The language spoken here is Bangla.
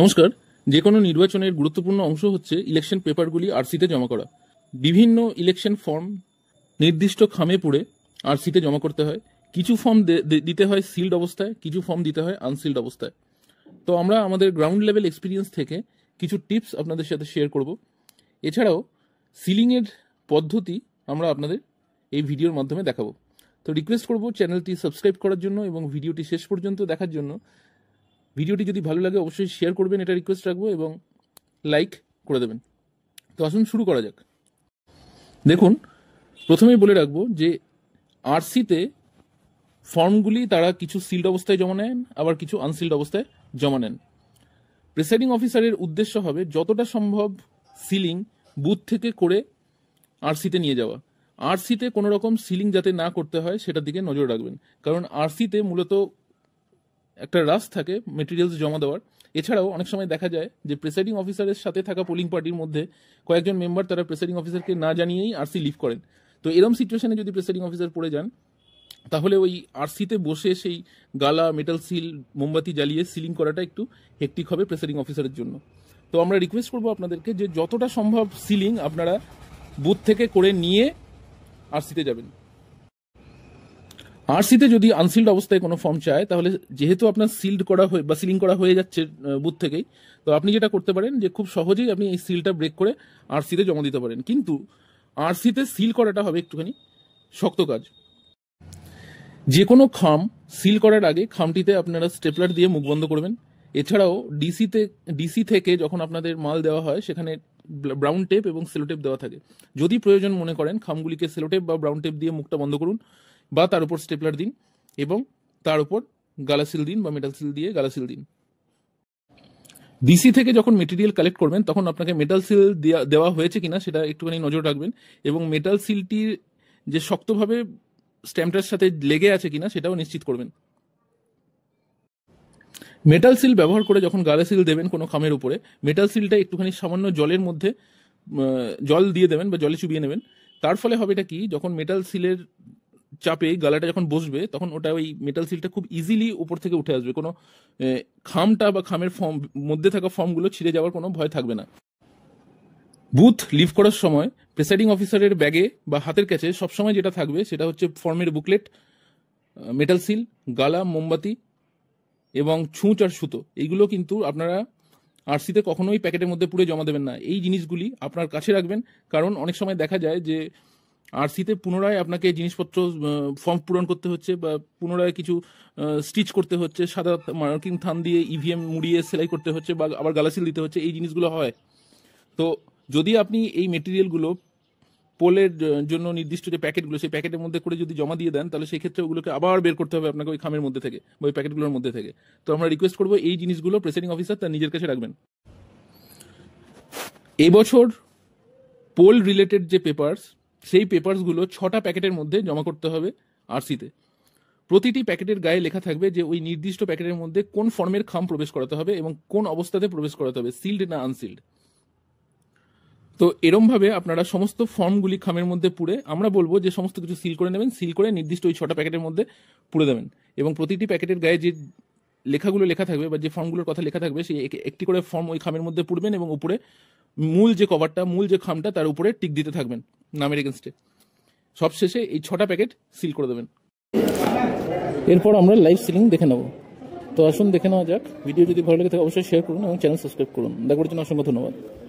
নমস্কার যে কোনো নির্বাচনের গুরুত্বপূর্ণ অংশ হচ্ছে ইলেকশন পেপারগুলি আরসিতে জমা করা বিভিন্ন ইলেকশন ফর্ম নির্দিষ্ট খামে পড়ে আরসিতে জমা করতে হয় কিছু ফর্ম দিতে হয় সিল্ড অবস্থায় কিছু ফর্ম দিতে হয় আনসিল্ড অবস্থায় তো আমরা আমাদের গ্রাউন্ড লেভেল এক্সপিরিয়েন্স থেকে কিছু টিপস আপনাদের সাথে শেয়ার করব এছাড়াও সিলিংয়ের পদ্ধতি আমরা আপনাদের এই ভিডিওর মাধ্যমে দেখাবো তো রিকোয়েস্ট করব চ্যানেলটি সাবস্ক্রাইব করার জন্য এবং ভিডিওটি শেষ পর্যন্ত দেখার জন্য ভিডিওটি যদি ভালো লাগে অবশ্যই শেয়ার করবেন এটা রিকোয়েস্ট রাখবো এবং লাইক করে দেবেন তো আসুন শুরু করা যাক দেখুন প্রথমেই বলে রাখবো যে আরসিতে ফর্মগুলি তারা কিছু সিল্ড অবস্থায় জমা নেন আবার কিছু আনসিল্ড অবস্থায় জমা নেন প্রিসাইডিং অফিসারের উদ্দেশ্য হবে যতটা সম্ভব সিলিং বুথ থেকে করে আরসিতে নিয়ে যাওয়া আরসিতে কোনো রকম সিলিং যাতে না করতে হয় সেটার দিকে নজর রাখবেন কারণ আরসিতে মূলত একটা রাস থাকে মেটেরিয়ালস জমা দেওয়ার এছাড়াও অনেক সময় দেখা যায় যে প্রেসাইডিং অফিসারের সাথে থাকা পোলিং পার্টির মধ্যে কয়েকজন মেম্বার তারা প্রেসাইডিং অফিসারকে না জানিয়েই আরসি লিভ করেন তো এরম সিচুয়েশনে যদি প্রেসাইডিং অফিসার পড়ে যান তাহলে ওই আরসিতে বসে সেই গালা মেটাল সিল মোমবাতি জ্বালিয়ে সিলিং করাটা একটু হেকটিক হবে প্রেসাইডিং অফিসারের জন্য তো আমরা রিকোয়েস্ট করবো আপনাদেরকে যে যতটা সম্ভব সিলিং আপনারা বুথ থেকে করে নিয়ে আরসিতে যাবেন আরসিতে যদি আনসিল্ড অবস্থায় কোনো ফর্ম চায় তাহলে যেহেতু আপনার সিল্ড করা হয়ে বা সিলিং করা হয়ে যাচ্ছে বুথ থেকেই তো আপনি যেটা করতে পারেন যে খুব সহজেই আপনি এই সিলটা ব্রেক করে আরসিতে জমা দিতে পারেন কিন্তু আরসিতে সিল করাটা হবে একটুখানি শক্ত কাজ যে কোনো খাম সিল করার আগে খামটিতে আপনারা স্টেপলার দিয়ে মুখ বন্ধ করবেন এছাড়াও ডিসিতে ডিসি থেকে যখন আপনাদের মাল দেওয়া হয় সেখানে ব্রাউন টেপ এবং সেলোটেপ দেওয়া থাকে যদি প্রয়োজন মনে করেন খামগুলিকে সেলোটেপ বা ব্রাউন টেপ দিয়ে মুখটা বন্ধ করুন বা তার উপর স্টেপলার দিন এবং তার উপর গালাসিল দিন বা মেটাল সিল দিয়ে গালাসিল দিন ডিসি থেকে যখন মেটেরিয়াল কালেক্ট করবেন তখন আপনাকে মেটাল সিল দেওয়া হয়েছে কিনা সেটা একটুখানি নজর রাখবেন এবং মেটাল সিলটির যে শক্তভাবে স্ট্যাম্পটার সাথে লেগে আছে কিনা সেটাও নিশ্চিত করবেন মেটাল সিল ব্যবহার করে যখন গালে সিল দেবেন কোনো খামের উপরে মেটাল সিলটা একটুখানি সামান্য জলের মধ্যে জল দিয়ে দেবেন বা জলে চুবিয়ে নেবেন তার ফলে হবে এটা কি যখন মেটাল সিলের চাপে গালাটা যখন বসবে তখন ওটা ওই মেটাল সিলটা খুব ইজিলি উপর থেকে উঠে আসবে কোনো খামটা বা খামের ফর্ম মধ্যে থাকা ফর্মগুলো ছিঁড়ে যাওয়ার কোনো ভয় থাকবে না বুথ লিভ করার সময় প্রেসাইডিং অফিসারের ব্যাগে বা হাতের কাছে সবসময় যেটা থাকবে সেটা হচ্ছে ফর্মের বুকলেট মেটাল সিল গালা মোমবাতি এবং ছুঁচ আর সুতো এইগুলো কিন্তু আপনারা আরসিতে কখনোই প্যাকেটের মধ্যে পুড়ে জমা দেবেন না এই জিনিসগুলি আপনার কাছে রাখবেন কারণ অনেক সময় দেখা যায় যে আরসিতে পুনরায় আপনাকে জিনিসপত্র ফর্ম পূরণ করতে হচ্ছে বা পুনরায় কিছু স্টিচ করতে হচ্ছে সাদা মার্কিং থান দিয়ে ইভিএম e মুড়িয়ে সেলাই করতে হচ্ছে বা আবার গালাসিল দিতে হচ্ছে এই জিনিসগুলো হয় তো যদি আপনি এই মেটেরিয়ালগুলো পোলের জন্য নির্দিষ্ট যে প্যাকেটগুলো সেই প্যাকেটের মধ্যে করে যদি জমা দিয়ে দেন তাহলে সেই ক্ষেত্রে ওগুলোকে আবার বের করতে হবে আপনাকে ওই খামের মধ্যে থেকে বা ওই প্যাকেটগুলোর মধ্যে থেকে তো আমরা রিকোয়েস্ট করবো এই জিনিসগুলো প্রেসিডিং অফিসার তার নিজের কাছে রাখবেন এবছর পোল রিলেটেড যে পেপার্স সেই পেপারসগুলো ছটা প্যাকেটের মধ্যে জমা করতে হবে আরসিতে প্রতিটি প্যাকেটের গায়ে লেখা থাকবে যে ওই নির্দিষ্ট প্যাকেটের মধ্যে কোন ফর্মের খাম প্রবেশ করাতে হবে এবং কোন অবস্থাতে প্রবেশ করাতে হবে সিল্ড না আনসিল্ড তো এরমভাবে আপনারা সমস্ত ফর্মগুলি খামের মধ্যে পুড়ে আমরা বলবো যে সমস্ত কিছু সিল করে নেবেন সিল করে নির্দিষ্ট ওই ছটা প্যাকেটের মধ্যে পুড়ে দেবেন এবং প্রতিটি প্যাকেটের গায়ে যে লেখাগুলো লেখা থাকবে বা যে ফর্মগুলোর কথা লেখা থাকবে সেই একটি করে ফর্ম ওই খামের মধ্যে পুড়বেন এবং উপরে মূল যে কভারটা মূল যে খামটা তার উপরে টিক দিতে থাকবেন নামের সব সবশেষে এই ছটা প্যাকেট সিল করে দেবেন এরপর আমরা লাইভ সিলিং দেখে নেব তো আসুন দেখে নেওয়া যাক ভিডিও যদি ভালো লাগে থাকে অবশ্যই শেয়ার করুন এবং চ্যানেল সাবস্ক্রাইব করুন দেখার জন্য অসংখ্য ধন্যবাদ